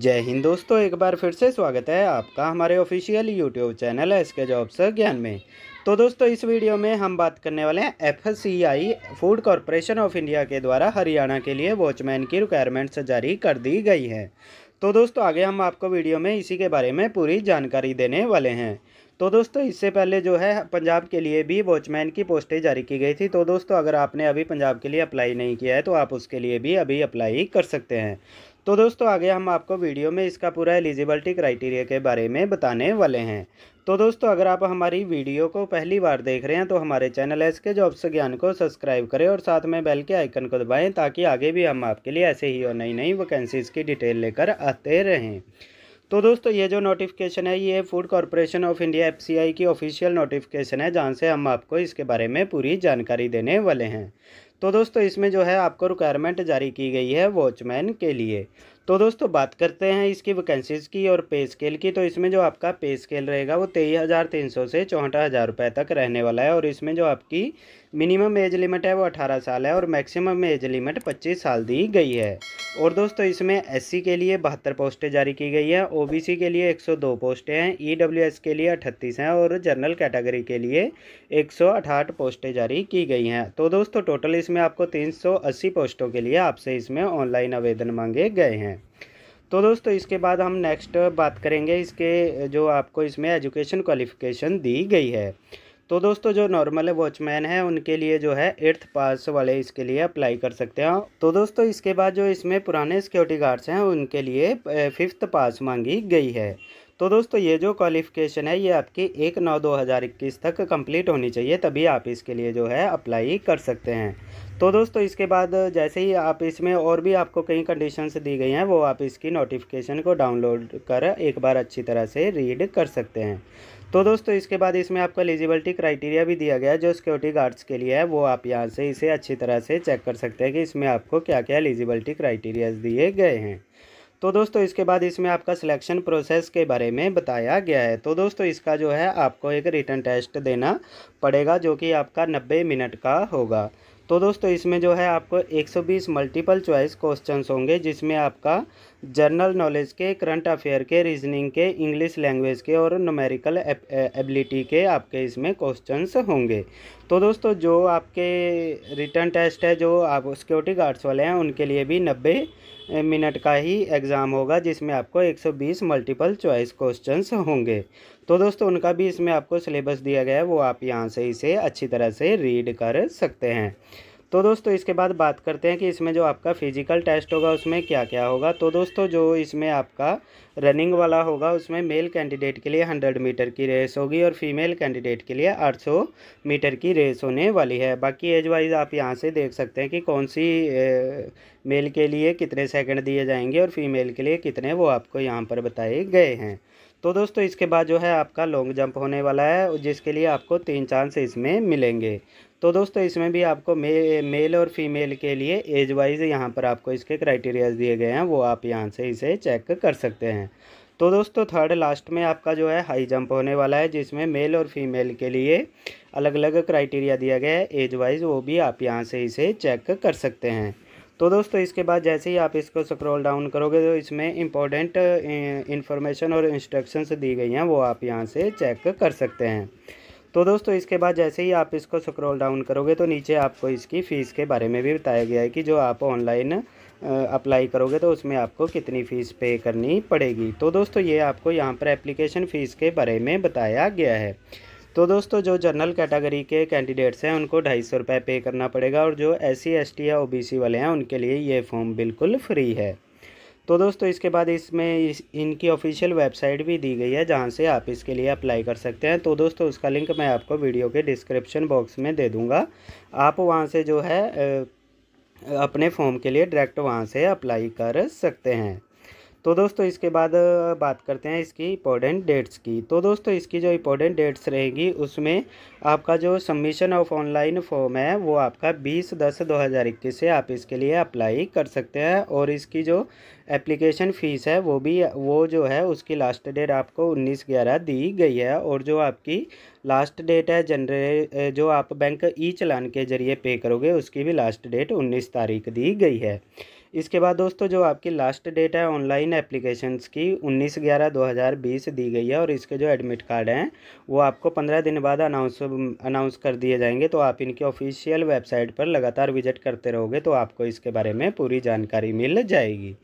जय हिंद दोस्तों एक बार फिर से स्वागत है आपका हमारे official YouTube channel S K jobs Gyan में तो दोस्तों इस वीडियो में हम बात करने वाले हैं F food corporation of India के द्वारा हरियाणा के लिए वॉचमैन की रिक्वायरमेंट्स जारी कर दी गई है तो दोस्तों आगे हम आपको वीडियो में इसी के बारे में पूरी जानकारी देने वाले हैं तो दोस्तों इससे पहले जो है पंजाब के लिए भी वॉचमैन की पोस्टें जारी की गई थी तो दोस्तों अगर आपने अभी पंजाब के लिए अप्लाई नहीं किया है तो आप उसके लिए भी अभी अप्लाई कर सकते हैं तो दोस्तों आगे हम आपको वीडियो में इसका पूरा एलिजिबिलिटी क्राइटेरिया के बारे में बताने वाले हैं तो दोस्तों अगर आप हमारी वीडियो को पहली बार देख रहे हैं तो हमारे चैनल एस के जॉब्स ज्ञान को सब्सक्राइब करें और साथ में बेल के आइकन को दबाएं ताकि आगे भी हम आपके लिए ऐसे ही और नई नई वैकेंसीज़ की डिटेल लेकर आते रहें तो दोस्तों ये जो नोटिफिकेशन है ये food corporation of India FCI की ऑफिशियल नोटिफिकेशन है जहाँ से हम आपको इसके बारे में पूरी जानकारी देने वाले हैं तो दोस्तों इसमें जो है आपको रिक्वायरमेंट जारी की गई है वॉचमैन के लिए तो दोस्तों बात करते हैं इसकी वैकेंसीज़ की और पे स्केल की तो इसमें जो आपका पे स्केल रहेगा वो तेईस हज़ार तीन सौ से चौंठ हज़ार रुपये तक रहने वाला है और इसमें जो आपकी मिनिमम एज लिमिट है वो 18 साल है और मैक्सिमम एज लिमिट 25 साल दी गई है और दोस्तों इसमें एस के लिए बहत्तर पोस्टें जारी की गई है ओबीसी के लिए 102 पोस्टें हैं ई e के लिए अठतीस हैं और जनरल कैटेगरी के लिए एक पोस्टें जारी की गई हैं तो दोस्तों टोटल इसमें आपको 380 पोस्टों के लिए आपसे इसमें ऑनलाइन आवेदन मांगे गए हैं तो दोस्तों इसके बाद हम नेक्स्ट बात करेंगे इसके जो आपको इसमें एजुकेशन क्वालिफिकेशन दी गई है तो दोस्तों जो नॉर्मल वॉचमैन है उनके लिए जो है एट्थ पास वाले इसके लिए अप्लाई कर सकते हैं तो दोस्तों इसके बाद जो इसमें पुराने सिक्योरिटी गार्ड्स हैं उनके लिए फिफ्थ पास मांगी गई है तो दोस्तों ये जो क्वालिफिकेशन है ये आपकी एक नौ दो हज़ार इक्कीस तक कंप्लीट होनी चाहिए तभी आप इसके लिए जो है अप्लाई कर सकते हैं तो दोस्तों इसके बाद जैसे ही आप इसमें और भी आपको कई कंडीशंस दी गई हैं वो आप इसकी नोटिफिकेशन को डाउनलोड कर एक बार अच्छी तरह से रीड कर सकते हैं तो दोस्तों इसके बाद इसमें आपको एलिजिबिलिटी क्राइटेरिया भी दिया गया है जो सिक्योरिटी गार्ड्स के लिए है वो आप यहाँ से इसे अच्छी तरह से चेक कर सकते हैं कि इसमें आपको क्या क्या एलिजिबिलिटी क्राइटेरियाज दिए गए हैं तो दोस्तों इसके बाद इसमें आपका सिलेक्शन प्रोसेस के बारे में बताया गया है तो दोस्तों इसका जो है आपको एक रिटर्न टेस्ट देना पड़ेगा जो कि आपका नब्बे मिनट का होगा तो दोस्तों इसमें जो है आपको 120 मल्टीपल चॉइस क्वेश्चंस होंगे जिसमें आपका जनरल नॉलेज के करंट अफेयर के रीजनिंग के इंग्लिश लैंग्वेज के और नोमेरिकल एबिलिटी eh, के आपके इसमें क्वेश्चंस होंगे तो दोस्तों जो आपके रिटर्न टेस्ट है जो आप सिक्योरिटी गार्ड्स वाले हैं उनके लिए भी नब्बे मिनट का ही एग्ज़ाम होगा जिसमें आपको 120 मल्टीपल चॉइस क्वेश्चंस होंगे तो दोस्तों उनका भी इसमें आपको सिलेबस दिया गया है वो आप यहाँ से इसे अच्छी तरह से रीड कर सकते हैं तो दोस्तों इसके बाद बात करते हैं कि इसमें जो आपका फिजिकल टेस्ट होगा उसमें क्या क्या होगा तो दोस्तों जो इसमें आपका रनिंग वाला होगा उसमें मेल कैंडिडेट के लिए हंड्रेड मीटर की रेस होगी और फीमेल कैंडिडेट के लिए आठ सौ मीटर की रेस होने वाली है बाकी एज वाइज आप यहाँ से देख सकते हैं कि कौन सी ए, मेल के लिए कितने सेकेंड दिए जाएंगे और फीमेल के लिए कितने वो आपको यहाँ पर बताए गए हैं तो दोस्तों इसके बाद जो है आपका लॉन्ग जंप होने वाला है जिसके लिए आपको तीन चांस इसमें मिलेंगे तो दोस्तों इसमें भी आपको मे मेल और फीमेल के लिए एज वाइज यहाँ पर आपको इसके क्राइटेरियाज दिए गए हैं वो आप यहाँ से इसे चेक कर सकते हैं तो दोस्तों थर्ड लास्ट में आपका जो है हाई जंप होने वाला है जिसमें मेल और फीमेल के लिए अलग अलग क्राइटेरिया दिया गया है एज वाइज वो भी आप यहाँ से इसे चेक कर सकते हैं तो दोस्तों इसके बाद जैसे ही आप इसको स्क्रॉल डाउन करोगे तो इसमें इंपॉर्टेंट इन्फॉर्मेशन और इंस्ट्रक्शंस दी गई हैं वो आप यहाँ से चेक कर सकते हैं तो दोस्तों इसके बाद जैसे ही आप इसको स्क्रॉल डाउन करोगे तो नीचे आपको इसकी फ़ीस के बारे में भी बताया गया है कि जो आप ऑनलाइन अप्लाई करोगे तो उसमें आपको कितनी फ़ीस पे करनी पड़ेगी तो दोस्तों ये आपको यहाँ पर एप्लीकेशन फ़ीस के बारे में बताया गया है तो दोस्तों जो जनरल कैटेगरी के कैंडिडेट्स हैं उनको ढाई सौ रुपये पे करना पड़ेगा और जो एस सी एस टी या ओ बी सी वाले हैं उनके लिए ये फॉर्म बिल्कुल फ्री है तो दोस्तों इसके बाद इसमें इस इनकी ऑफिशियल वेबसाइट भी दी गई है जहाँ से आप इसके लिए अप्लाई कर सकते हैं तो दोस्तों उसका लिंक मैं आपको वीडियो के डिस्क्रिप्शन बॉक्स में दे दूँगा आप वहाँ से जो है अपने फॉर्म के लिए डायरेक्ट वहाँ से अप्लाई कर सकते हैं तो दोस्तों इसके बाद बात करते हैं इसकी इंपॉर्टेंट डेट्स की तो दोस्तों इसकी जो इंपॉर्टेंट डेट्स रहेगी उसमें आपका जो सबमिशन ऑफ ऑनलाइन फॉर्म है वो आपका 20 दस 2021 से आप इसके लिए अप्लाई कर सकते हैं और इसकी जो एप्लीकेशन फ़ीस है वो भी वो जो है उसकी लास्ट डेट आपको उन्नीस ग्यारह दी गई है और जो आपकी लास्ट डेट है जनरे जो आप बैंक ई चलान के ज़रिए पे करोगे उसकी भी लास्ट डेट उन्नीस तारीख दी गई है इसके बाद दोस्तों जो आपकी लास्ट डेट है ऑनलाइन एप्लीकेशंस की 19 ग्यारह 2020 दी गई है और इसके जो एडमिट कार्ड हैं वो आपको 15 दिन बाद अनाउंस अनाउंस कर दिए जाएंगे तो आप इनके ऑफिशियल वेबसाइट पर लगातार विजिट करते रहोगे तो आपको इसके बारे में पूरी जानकारी मिल जाएगी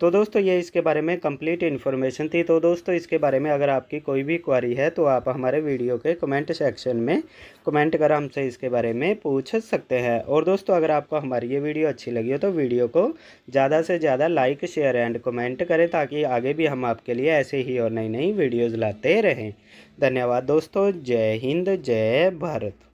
तो दोस्तों ये इसके बारे में कंप्लीट इन्फॉर्मेशन थी तो दोस्तों इसके बारे में अगर आपकी कोई भी क्वारी है तो आप हमारे वीडियो के कमेंट सेक्शन में कमेंट कर हमसे इसके बारे में पूछ सकते हैं और दोस्तों अगर आपको हमारी ये वीडियो अच्छी लगी हो तो वीडियो को ज़्यादा से ज़्यादा लाइक शेयर एंड कमेंट करें ताकि आगे भी हम आपके लिए ऐसे ही और नई नई वीडियोज़ लाते रहें धन्यवाद दोस्तों जय हिंद जय भारत